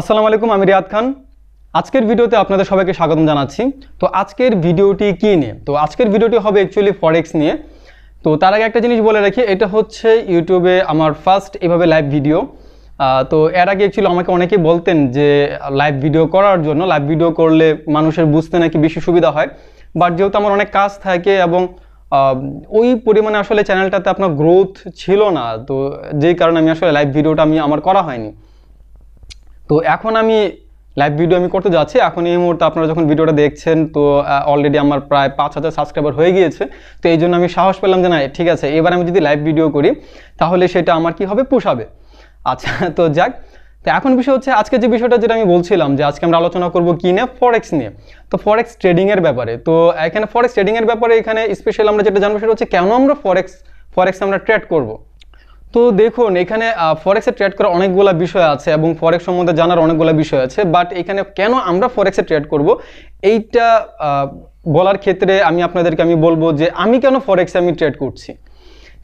আসসালামু আলাইকুম আমি রিয়াদ খান আজকের ভিডিওতে আপনাদের সবাইকে স্বাগতম জানাচ্ছি তো আজকের ভিডিওটি কী নিয়ে তো আজকের ভিডিওটি হবে অ্যাকচুয়ালি ফরেক্স নিয়ে তো তার আগে একটা জিনিস বলে রাখি এটা হচ্ছে ইউটিউবে আমার ফার্স্ট এভাবে লাইভ ভিডিও তো এর আগে অ্যাকচুয়ালি আমাকে অনেকেই বলতেন যে লাইভ ভিডিও করার জন্য লাইভ ভিডিও করলে মানুষের বুঝতে নাকি বেশি সুবিধা হয় বাট যেহেতু আমার অনেক কাজ থাকে এবং ওই পরিমাণে আসলে চ্যানেলটাতে আপনার গ্রোথ ছিল না তো যেই কারণে আমি আসলে লাইভ ভিডিওটা আমি আমার করা হয়নি তো এখন আমি লাইভ ভিডিও আমি করতে যাচ্ছি এখন এই মুহূর্তে আপনারা যখন ভিডিওটা দেখছেন তো অলরেডি আমার প্রায় পাঁচ হাজার সাবস্ক্রাইবার হয়ে গিয়েছে তো এই জন্য আমি সাহস পেলাম যে না ঠিক আছে এবার আমি যদি লাইভ ভিডিও করি তাহলে সেটা আমার কি হবে পোষাবে আচ্ছা তো যাক তো এখন বিষয় হচ্ছে আজকে যে বিষয়টা যেটা আমি বলছিলাম যে আজকে আমরা আলোচনা করব কি নিয়ে ফরেক্স নিয়ে তো ফরেক্স ট্রেডিংয়ের ব্যাপারে তো এখানে ফরেক্স ট্রেডিংয়ের ব্যাপারে এখানে স্পেশাল আমরা যেটা জানবো সেটা হচ্ছে কেন আমরা ফরেক্স ফরেক্স আমরা ট্রেড করবো তো দেখুন এখানে ফরেক্সে ট্রেড করার অনেকগুলো বিষয় আছে এবং ফরেক্স সম্বন্ধে জানার অনেকগুলো বিষয় আছে বাট এখানে কেন আমরা ফরেক্সে ট্রেড করব এইটা বলার ক্ষেত্রে আমি আপনাদেরকে আমি বলবো যে আমি কেন ফরেক্সে আমি ট্রেড করছি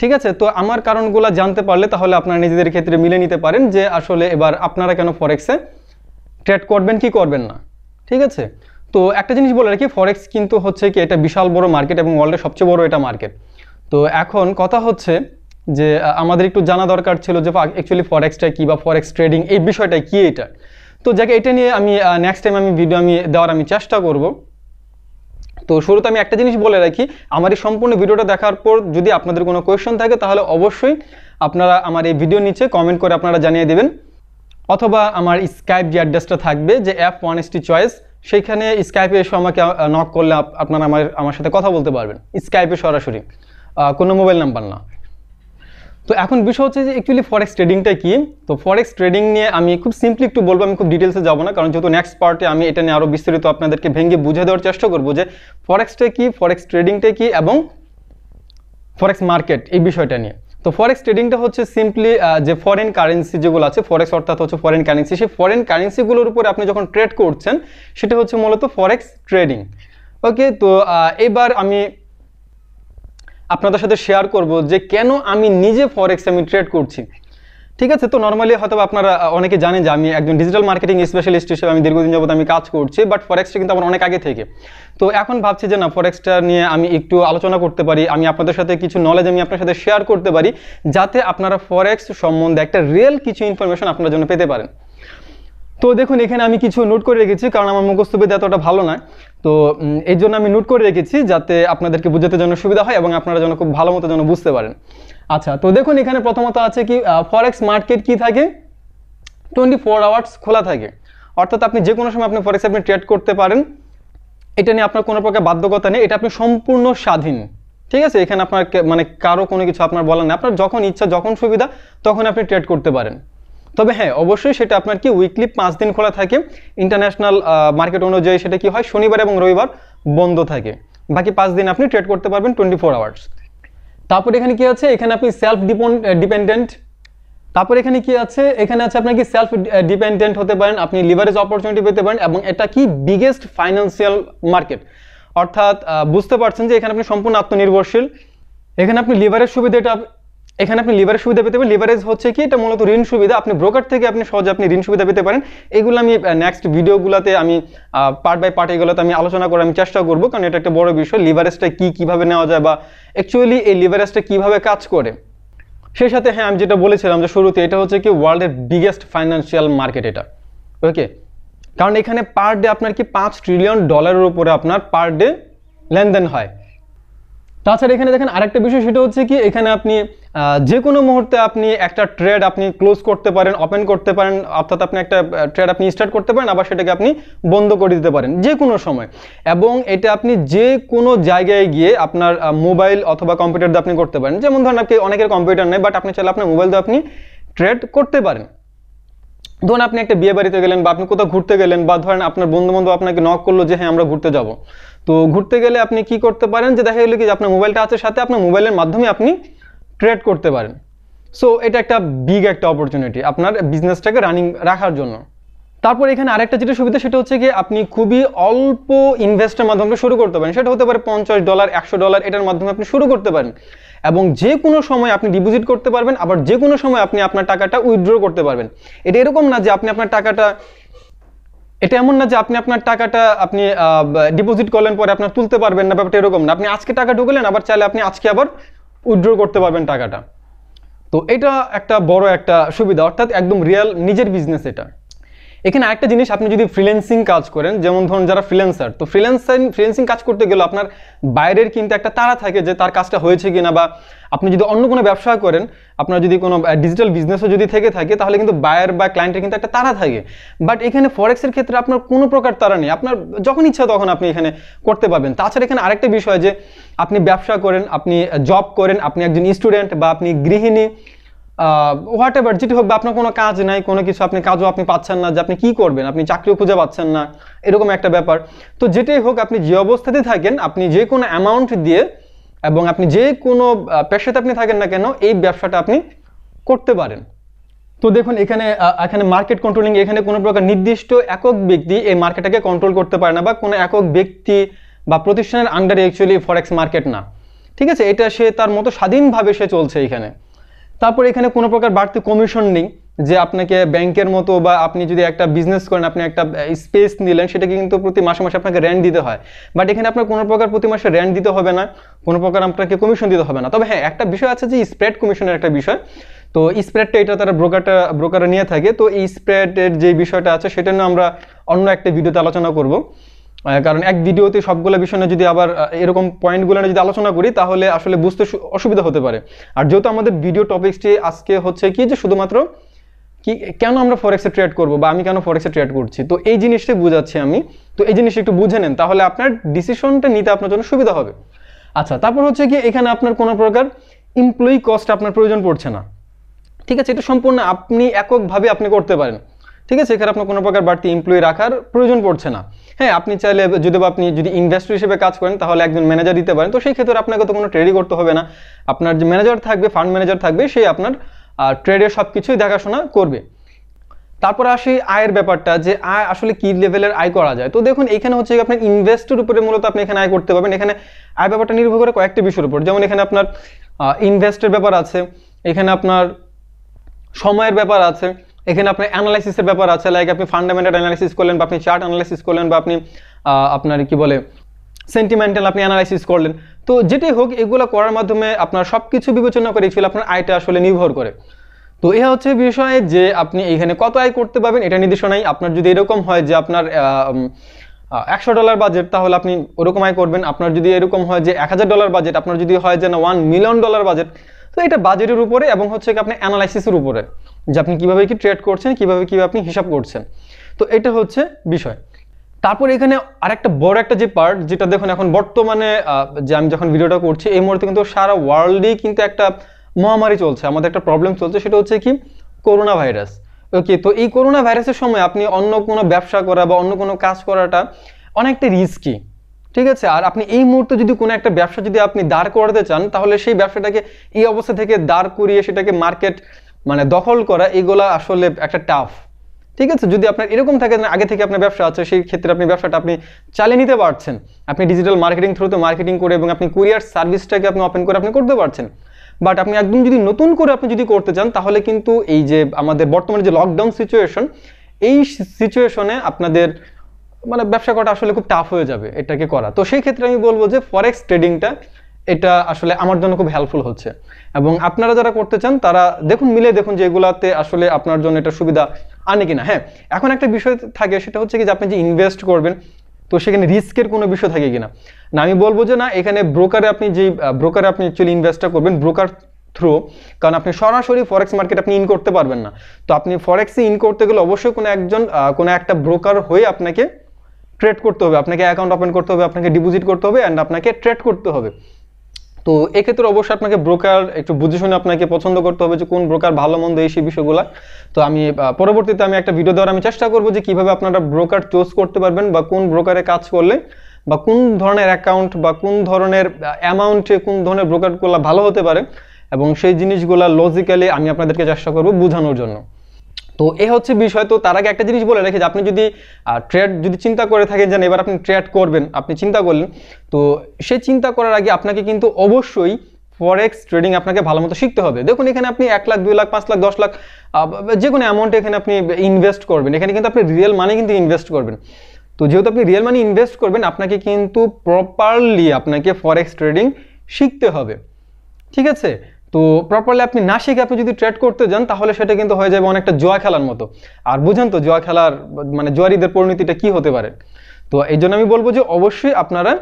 ঠিক আছে তো আমার কারণগুলো জানতে পারলে তাহলে আপনারা নিজেদের ক্ষেত্রে মিলে নিতে পারেন যে আসলে এবার আপনারা কেন ফরেক্সে ট্রেড করবেন কি করবেন না ঠিক আছে তো একটা জিনিস বলে রাখি ফরেক্স কিন্তু হচ্ছে কি এটা বিশাল বড় মার্কেট এবং ওয়ার্ল্ডের সবচেয়ে বড় এটা মার্কেট তো এখন কথা হচ্ছে যে আমাদের একটু জানা দরকার ছিল যে অ্যাকচুয়ালি ফরেক্সটা কী বা ফরেক্স ট্রেডিং এই বিষয়টা কী এটা তো যাকে এটা নিয়ে আমি নেক্সট টাইম আমি ভিডিও আমি দেওয়ার আমি চেষ্টা করব তো শুরুতে আমি একটা জিনিস বলে রাখি আমার এই সম্পূর্ণ ভিডিওটা দেখার পর যদি আপনাদের কোনো কোয়েশন থাকে তাহলে অবশ্যই আপনারা আমার এই ভিডিও নিচে কমেন্ট করে আপনারা জানিয়ে দেবেন অথবা আমার স্কাইপ যে অ্যাড্রেসটা থাকবে যে অ্যাপ ওয়ান এসটি চয়েস সেইখানে স্কাইপে এসে আমাকে নক করলে আপনারা আমার আমার সাথে কথা বলতে পারবেন স্কাইপে সরাসরি কোনো মোবাইল নাম্বার না তো এখন বিষয় হচ্ছে যে অ্যাকচুয়ালি ফরেক্স ট্রেডিংটা কি তো ফরেক্স ট্রেডিং নিয়ে আমি খুব সিম্পলি একটু বলবো আমি খুব ডিটেলসে যাবো না কারণ যেহেতু নেক্সট পার্টে আমি এটা নিয়ে আরও বিস্তারিত আপনাদেরকে ভেঙে বুঝে দেওয়ার চেষ্টা করবো যে ফরেক্সটা কি ফরেক্স ট্রেডিংটা কি এবং ফরেক্স মার্কেট এই বিষয়টা নিয়ে তো ফরেক্স ট্রেডিংটা হচ্ছে সিম্পলি যে ফরেন কারেন্সি যেগুলো আছে ফরেক্স অর্থাৎ হচ্ছে ফরেন কারেন্সি সেই ফরেন কারেন্সিগুলোর উপরে আপনি যখন ট্রেড করছেন সেটা হচ্ছে মূলত ফরেক্স ট্রেডিং ওকে তো এবার আমি আপনাদের সাথে শেয়ার করব যে কেন আমি নিজে ফরেক্স আমি ট্রেড করছি ঠিক আছে তো নর্মালি হয়তো আপনারা অনেকে জানেন যে আমি একজন ডিজিটাল মার্কেটিং স্পেশালিস্ট হিসেবে আমি দীর্ঘদিন যাবত আমি কাজ করছি বাট ফরেক্সটা কিন্তু আমার অনেক আগে থেকে তো এখন ভাবছি যে না ফরেক্সটা নিয়ে আমি একটু আলোচনা করতে পারি আমি আপনাদের সাথে কিছু নলেজ আমি আপনার সাথে শেয়ার করতে পারি যাতে আপনারা ফরেক্স সম্বন্ধে একটা রিয়েল কিছু ইনফরমেশন আপনার জন্য পেতে পারেন তো দেখুন এখানে আমি কিছু নোট করে রেখেছি কারণ আমার মুখস্থবিদ্যা এতটা ভালো নয় তো এই জন্য আমি নোট করে রেখেছি যাতে আপনাদেরকে বুঝাতে যেন সুবিধা হয় এবং আপনারা যেন খুব ভালো মতো যেন বুঝতে পারেন আচ্ছা তো দেখুন এখানে প্রথমত আছে কি ফরেক্স মার্কেট কি থাকে টোয়েন্টি ফোর আওয়ার্স খোলা থাকে অর্থাৎ আপনি যে কোনো সময় আপনি ফরেক্স আপনি ট্রেড করতে পারেন এটা নিয়ে আপনার কোনো প্রকার বাধ্যকতা নেই এটা আপনি সম্পূর্ণ স্বাধীন ঠিক আছে এখানে আপনার মানে কারো কোনো কিছু আপনার বলার নেই আপনার যখন ইচ্ছা যখন সুবিধা তখন আপনি ট্রেড করতে পারেন তবে হ্যাঁ অবশ্যই সেটা আপনার কি উইকলি পাঁচ দিন খোলা থাকে ইন্টারন্যাশনাল মার্কেট অনুযায়ী সেটা কি হয় শনিবার এবং রবিবার বন্ধ থাকে বাকি পাঁচ দিন আপনি ট্রেড করতে পারবেন টোয়েন্টি ফোর আওয়ার্স তারপর এখানে কি আছে এখানে আপনি সেলফ ডিপেন্ডেন্ট তারপর এখানে কি আছে এখানে আছে আপনার কি সেলফ ডিপেন্ডেন্ট হতে পারেন আপনি লিভারেজ অপরচুনিটি পেতে পারেন এবং এটা কি বিগেস্ট ফাইন্যান্সিয়াল মার্কেট অর্থাৎ বুঝতে পারছেন যে এখানে আপনি সম্পূর্ণ আত্মনির্ভরশীল এখানে আপনি লিভারের সুবিধাটা এখানে আপনি লিভারের সুবিধা পেতে পারেন লিভারেজ হচ্ছে কি এটা মূলত ঋণ সুবিধা আপনি ব্রোকার থেকে আপনি সহজে আপনি ঋণ সুবিধা পেতে পারেন এগুলো আমি নেক্সট ভিডিওগুলোতে আমি পার্ট বাই পার্ট এগুলোতে আমি আলোচনা করার আমি চেষ্টা করব কারণ এটা একটা বড় বিষয় লিভারেজটা কি কিভাবে নেওয়া যায় বা অ্যাকচুয়ালি এই লিভারেজটা কিভাবে কাজ করে সেই সাথে হ্যাঁ আমি যেটা বলেছিলাম যে শুরুতে এটা হচ্ছে কি ওয়ার্ল্ডের বিগেস্ট ফাইন্যান্সিয়াল মার্কেট এটা ওকে কারণ এখানে পার ডে আপনার কি পাঁচ ট্রিলিয়ন ডলারের উপরে আপনার পার ডে লেনদেন হয় তাছাড়া এখানে দেখেন আরেকটা বিষয় সেটা হচ্ছে কি এখানে আপনি যে কোনো মুহূর্তে আপনি একটা ট্রেড আপনি ক্লোজ করতে পারেন ওপেন করতে পারেন অর্থাৎ আপনি একটা ট্রেড আপনি স্টার্ট করতে পারেন আবার সেটাকে আপনি বন্ধ করে দিতে পারেন যে কোনো সময় এবং এটা আপনি যে কোনো জায়গায় গিয়ে আপনার মোবাইল অথবা কম্পিউটার দিয়ে আপনি করতে পারেন যেমন ধরেন আপনি অনেকের কম্পিউটার নেই বাট আপনি চাইলে আপনার মোবাইল দিয়ে আপনি ট্রেড করতে পারেন ধরুন আপনি একটা বিয়ে বাড়িতে গেলেন বা আপনি কোথাও ঘুরতে গেলেন বা ধরেন আপনার বন্ধু বান্ধব আপনাকে নক করলো যে হ্যাঁ আমরা ঘুরতে যাবো তো ঘুরতে গেলে আপনি কি করতে পারেন যে দেখা গেলো কি আপনার মোবাইলটা আছে সাথে আপনার মোবাইলের মাধ্যমে আপনি ট্রেড করতে পারেন সো এটা একটা বিগ একটা অপরচুনিটি আপনার বিজনেসটাকে রানিং রাখার জন্য তারপর এখানে আরেকটা যেটা সুবিধা সেটা হচ্ছে কি আপনি খুবই অল্প ইনভেস্টের মাধ্যমে শুরু করতে পারেন সেটা হতে পারে পঞ্চাশ ডলার একশো ডলার এটার মাধ্যমে আপনি শুরু করতে পারেন এবং যে কোনো সময় আপনি ডিপোজিট করতে পারবেন আবার যে কোনো সময় আপনি আপনার টাকাটা উইথড্র করতে পারবেন এটা এরকম না যে আপনি আপনার টাকাটা এটা এমন না যে আপনি আপনার টাকাটা আপনি ডিপোজিট করলেন পরে আপনার তুলতে পারবেন না ব্যাপারটা এরকম না আপনি আজকে টাকা ঢুকলেন আবার চাইলে আপনি আজকে আবার উইথড্র করতে পারবেন টাকাটা তো এটা একটা বড় একটা সুবিধা অর্থাৎ একদম রিয়েল নিজের বিজনেস এটা এখানে একটা জিনিস আপনি যদি ফ্রিল্যান্সিং কাজ করেন যেমন ধরুন যারা ফ্রিল্যান্সার তো ফ্রিল্যান্সিং ফ্রিল্যান্সিং কাজ করতে গেলে আপনার বাইরের কিন্তু একটা তারা থাকে যে তার কাজটা হয়েছে কিনা বা আপনি যদি অন্য কোনো ব্যবসা করেন আপনার যদি কোনো ডিজিটাল বিজনেসও যদি থেকে থাকে তাহলে কিন্তু বায়ার বা ক্লায়েন্টের কিন্তু একটা তারা থাকে বাট এখানে ফরেক্সের ক্ষেত্রে আপনার কোনো প্রকার তারা নেই আপনার যখন ইচ্ছা তখন আপনি এখানে করতে পারবেন তাছাড়া এখানে আরেকটা বিষয় যে আপনি ব্যবসা করেন আপনি জব করেন আপনি একজন স্টুডেন্ট বা আপনি গৃহিণী হোয়াট এভার যেটি হোক বা আপনার কোনো কাজ নাই কোনো কিছু আপনি কাজও আপনি পাচ্ছেন না যে আপনি কী করবেন আপনি চাকরিও খুঁজে পাচ্ছেন না এরকম একটা ব্যাপার তো যেটাই হোক আপনি যে অবস্থাতে থাকেন আপনি যে কোনো অ্যামাউন্ট দিয়ে এবং আপনি যে কোনো পেশাতে আপনি থাকেন না কেন এই ব্যবসাটা আপনি করতে পারেন তো দেখুন এখানে এখানে মার্কেট কন্ট্রোলিং এখানে কোনো প্রকার নির্দিষ্ট একক ব্যক্তি এই মার্কেটটাকে কন্ট্রোল করতে পারে না বা কোনো একক ব্যক্তি বা প্রতিষ্ঠানের আন্ডারে অ্যাকচুয়ালি ফরেক্স মার্কেট না ঠিক আছে এটা সে তার মতো স্বাধীনভাবে সে চলছে এখানে তারপর এখানে কোনো প্রকার বাড়তি কমিশন নেই যে আপনাকে ব্যাংকের মতো বা আপনি যদি একটা বিজনেস করেন আপনি একটা স্পেস নিলেন সেটাকে কিন্তু প্রতি মাসে মাসে আপনাকে র্যান্ট দিতে হয় বাট এখানে আপনার কোনো প্রকার প্রতি মাসে র্যান্ট দিতে হবে না কোনো প্রকার আপনাকে কমিশন দিতে হবে না তবে হ্যাঁ একটা বিষয় আছে যে স্প্রেড কমিশনের একটা বিষয় তো স্প্রেডটা এটা তারা ব্রোকারটা ব্রোকাররা নিয়ে থাকে তো এই স্প্রেডের যে বিষয়টা আছে সেটা নিয়ে আমরা অন্য একটা ভিডিওতে আলোচনা করব কারণ এক ভিডিওতে সবগুলো বিষয় যদি আবার এরকম পয়েন্টগুলো যদি আলোচনা করি তাহলে আসলে বুঝতে অসুবিধা হতে পারে আর যেহেতু আমাদের ভিডিও টপিক্সটি আজকে হচ্ছে কি যে শুধুমাত্র কি কেন আমরা ফরেক্সে ট্রেড করব বা আমি কেন ফরেক্সে ট্রেড করছি তো এই জিনিসটাই বুঝাচ্ছি আমি তো এই জিনিসটা একটু বুঝে নেন তাহলে আপনার ডিসিশনটা নিতে আপনার জন্য সুবিধা হবে আচ্ছা তারপর হচ্ছে কি এখানে আপনার কোনো প্রকার এমপ্লয়ি কস্ট আপনার প্রয়োজন পড়ছে না ঠিক আছে এটা সম্পূর্ণ আপনি এককভাবে আপনি করতে পারেন ঠিক আছে এখানে আপনার কোনো প্রকার বাড়তি এমপ্লয়ি রাখার প্রয়োজন পড়ছে না হ্যাঁ আপনি চাইলে যদি আপনি যদি ইনভেস্টর হিসেবে কাজ করেন তাহলে একজন ম্যানেজার দিতে পারেন তো সেই ক্ষেত্রে আপনাকে তো কোনো ট্রেডিং করতে হবে না আপনার যে ম্যানেজার থাকবে ফান্ড ম্যানেজার থাকবে সেই আপনার ট্রেডের সব কিছুই দেখাশোনা করবে তারপর আসি আয়ের ব্যাপারটা যে আয় আসলে কি লেভেলের আয় করা যায় তো দেখুন এখানে হচ্ছে আপনার ইনভেস্টের উপরে মূলত আপনি এখানে আয় করতে পারবেন এখানে আয় ব্যাপারটা নির্ভর করে কয়েকটি বিষয়ের উপর যেমন এখানে আপনার ইনভেস্টের ব্যাপার আছে এখানে আপনার সময়ের ব্যাপার আছে এখানে আপনার অ্যানালাইসিসের ব্যাপার আছে লাইক আপনি ফান্ডামেন্টাল অ্যানালাইসিস করলেন বা আপনি চার্ট অ্যানালাইসিস করলেন বা আপনি আপনার কি বলে সেন্টিমেন্টাল আপনি অ্যানালাইসিস করলেন তো যেটাই হোক এগুলো করার মাধ্যমে আপনার সব কিছু বিবেচনা করে অ্যাকচুয়ালি আপনার আয়টা আসলে নির্ভর করে তো এ হচ্ছে বিষয় যে আপনি এখানে কত আয় করতে পারবেন এটা নির্দেশনাই আপনার যদি এরকম হয় যে আপনার একশো ডলার বাজেট তাহলে আপনি ওরকম আয় করবেন আপনার যদি এরকম হয় যে এক হাজার ডলার বাজেট আপনার যদি হয় যে না ওয়ান মিলিয়ন ডলার বাজেট তো এটা বাজেটের উপরে এবং হচ্ছে কি আপনার অ্যানালাইসিসের উপরে যে আপনি কীভাবে কি ট্রেড করছেন কীভাবে কীভাবে আপনি হিসাব করছেন তো এটা হচ্ছে বিষয় তারপর এখানে আরেকটা বড় একটা যে পার্ট যেটা দেখুন এখন বর্তমানে যে আমি যখন ভিডিওটা করছি এই মুহূর্তে কিন্তু সারা ওয়ার্ল্ডেই কিন্তু একটা মহামারী চলছে আমাদের একটা প্রবলেম চলছে সেটা হচ্ছে কি করোনা ভাইরাস ওকে তো এই করোনা ভাইরাসের সময় আপনি অন্য কোনো ব্যবসা করা বা অন্য কোনো কাজ করাটা অনেকটা রিস্কি ঠিক আছে আর আপনি এই মুহূর্তে যদি কোনো একটা ব্যবসা যদি আপনি দাঁড় করাতে চান তাহলে সেই ব্যবসাটাকে এই অবস্থা থেকে দাঁড় করিয়ে সেটাকে মার্কেট মানে দখল করা এগুলা আসলে একটা টাফ ঠিক আছে যদি আপনার এরকম থাকে আগে থেকে আপনার ব্যবসা আছে সেই ক্ষেত্রে আপনি ব্যবসাটা আপনি চালিয়ে নিতে পারছেন আপনি ডিজিটাল মার্কেটিং থ্রুতে মার্কেটিং করে এবং আপনি কুরিয়ার সার্ভিসটাকে আপনি ওপেন করে আপনি করতে পারছেন বাট আপনি একদম যদি নতুন করে আপনি যদি করতে চান তাহলে কিন্তু এই যে আমাদের বর্তমানে যে লকডাউন সিচুয়েশন এই সিচুয়েশনে আপনাদের মানে ব্যবসা করাটা আসলে খুব টাফ হয়ে যাবে এটাকে করা তো সেই ক্ষেত্রে আমি বলবো যে ফরেক্স ট্রেডিংটা এটা আসলে আমার জন্য খুব হেল্পফুল হচ্ছে এবং আপনারা যারা করতে চান তারা দেখুন মিলে দেখুন যে এগুলাতে আসলে আপনার জন্য এটা সুবিধা আনে কিনা হ্যাঁ এখন একটা বিষয় থাকে সেটা হচ্ছে কি যে আপনি যে ইনভেস্ট করবেন তো সেখানে রিস্কের কোনো বিষয় থাকে কিনা না আমি বলবো যে না এখানে ব্রোকারে আপনি যে ব্রোকারে আপনি অ্যাকচুয়ালি ইনভেস্টটা করবেন ব্রোকার থ্রু কারণ আপনি সরাসরি ফরেক্স মার্কেট আপনি ইন করতে পারবেন না তো আপনি ফরেক্সে ইন করতে গেলে অবশ্যই কোনো একজন কোনো একটা ব্রোকার হয়ে আপনাকে ট্রেড করতে হবে আপনাকে অ্যাকাউন্ট ওপেন করতে হবে আপনাকে ডিপোজিট করতে হবে অ্যান্ড আপনাকে ট্রেড করতে হবে তো এক্ষেত্রে অবশ্যই আপনাকে ব্রোকার একটু বুঝে শুনে আপনাকে পছন্দ করতে হবে যে কোন ব্রোকার ভালো মন্দ এই সেই বিষয়গুলো তো আমি পরবর্তীতে আমি একটা ভিডিও দেওয়ার আমি চেষ্টা করবো যে কীভাবে আপনারা ব্রোকার চুজ করতে পারবেন বা কোন ব্রোকারে কাজ করলে বা কোন ধরনের অ্যাকাউন্ট বা কোন ধরনের অ্যামাউন্টে কোন ধরনের ব্রোকারগুলো ভালো হতে পারে এবং সেই জিনিসগুলো লজিক্যালি আমি আপনাদেরকে চেষ্টা করব বোঝানোর জন্য তো এ হচ্ছে বিষয় তো তার আগে একটা জিনিস বলে রেখে যে আপনি যদি ট্রেড যদি চিন্তা করে থাকেন যেন এবার আপনি ট্রেড করবেন আপনি চিন্তা করলেন তো সে চিন্তা করার আগে আপনাকে কিন্তু অবশ্যই ফরেক্স ট্রেডিং আপনাকে ভালো মতো শিখতে হবে দেখুন এখানে আপনি এক লাখ দুই লাখ পাঁচ লাখ দশ লাখ যে কোনো অ্যামাউন্ট এখানে আপনি ইনভেস্ট করবেন এখানে কিন্তু আপনি রিয়েল মানি কিন্তু ইনভেস্ট করবেন তো যেহেতু আপনি রিয়েল মানি ইনভেস্ট করবেন আপনাকে কিন্তু প্রপারলি আপনাকে ফরেক্স ট্রেডিং শিখতে হবে ঠিক আছে তো প্রপারলি আপনি না শিখে আপনি যদি ট্রেড করতে যান তাহলে সেটা কিন্তু হয়ে যাবে অনেকটা জোয়া খেলার মতো আর বুঝেন তো জোয়া খেলার মানে জোয়ারিদের পরিণতিটা কি হতে পারে তো এই জন্য আমি বলবো যে অবশ্যই আপনারা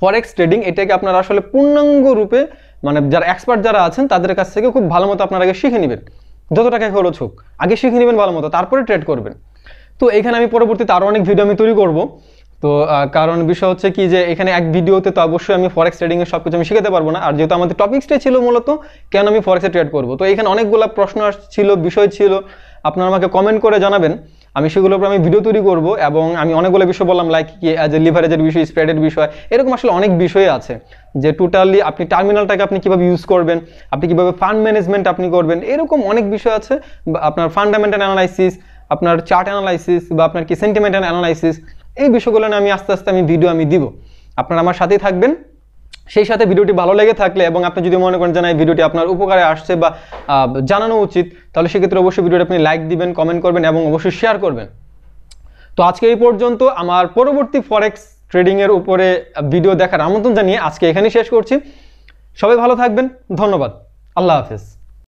ফরেক্স ট্রেডিং এটাকে আপনারা আসলে পূর্ণাঙ্গ রূপে মানে যারা এক্সপার্ট যারা আছেন তাদের কাছ থেকে খুব ভালো মতো আপনারা আগে শিখে নেবেন যত টাকা খরচ হোক আগে শিখে নেবেন ভালো মতো তারপরে ট্রেড করবেন তো এখানে আমি পরবর্তীতে আরও অনেক ভিডিও আমি তৈরি করবো তো কারণ বিষয় হচ্ছে কি যে এখানে এক ভিডিওতে তো অবশ্যই আমি ফরেক্স ট্রেডিং এর সবকিছু আমি শিখাতে পারবো না আর যেহেতু আমাদের টপিকসটাই ছিল মূলত কেন আমি ফরেক্সে ট্রেড করব তো এখানে অনেকগুলো প্রশ্ন ছিল বিষয় ছিল আপনারা আমাকে কমেন্ট করে জানাবেন আমি সেগুলোর উপর আমি ভিডিও তৈরি করব এবং আমি অনেকগুলো বিষয় বললাম লাইক কি অ্যাজ এ লিভারেজের বিষয় স্প্রেডের বিষয় এরকম আসলে অনেক বিষয় আছে যে টোটালি আপনি টার্মিনালটাকে আপনি কীভাবে ইউজ করবেন আপনি কীভাবে ফান্ড ম্যানেজমেন্ট আপনি করবেন এরকম অনেক বিষয় আছে আপনার ফান্ডামেন্টাল অ্যানালাইসিস আপনার চার্ট অ্যানালাইসিস বা আপনার কি সেন্টিমেন্টাল অ্যানালাইসিস এই বিষয়গুলো নিয়ে আমি আস্তে আস্তে আমি ভিডিও আমি দিব আপনারা আমার সাথেই থাকবেন সেই সাথে ভিডিওটি ভালো লেগে থাকলে এবং আপনি যদি মনে করেন যে এই ভিডিওটি আপনার উপকারে আসছে বা জানানো উচিত তাহলে সেক্ষেত্রে অবশ্যই ভিডিওটি আপনি লাইক দিবেন কমেন্ট করবেন এবং অবশ্যই শেয়ার করবেন তো আজকে এই পর্যন্ত আমার পরবর্তী ফরেক্স ট্রেডিংয়ের উপরে ভিডিও দেখার আমন্ত্রণ জানিয়ে আজকে এখানেই শেষ করছি সবাই ভালো থাকবেন ধন্যবাদ আল্লাহ হাফেজ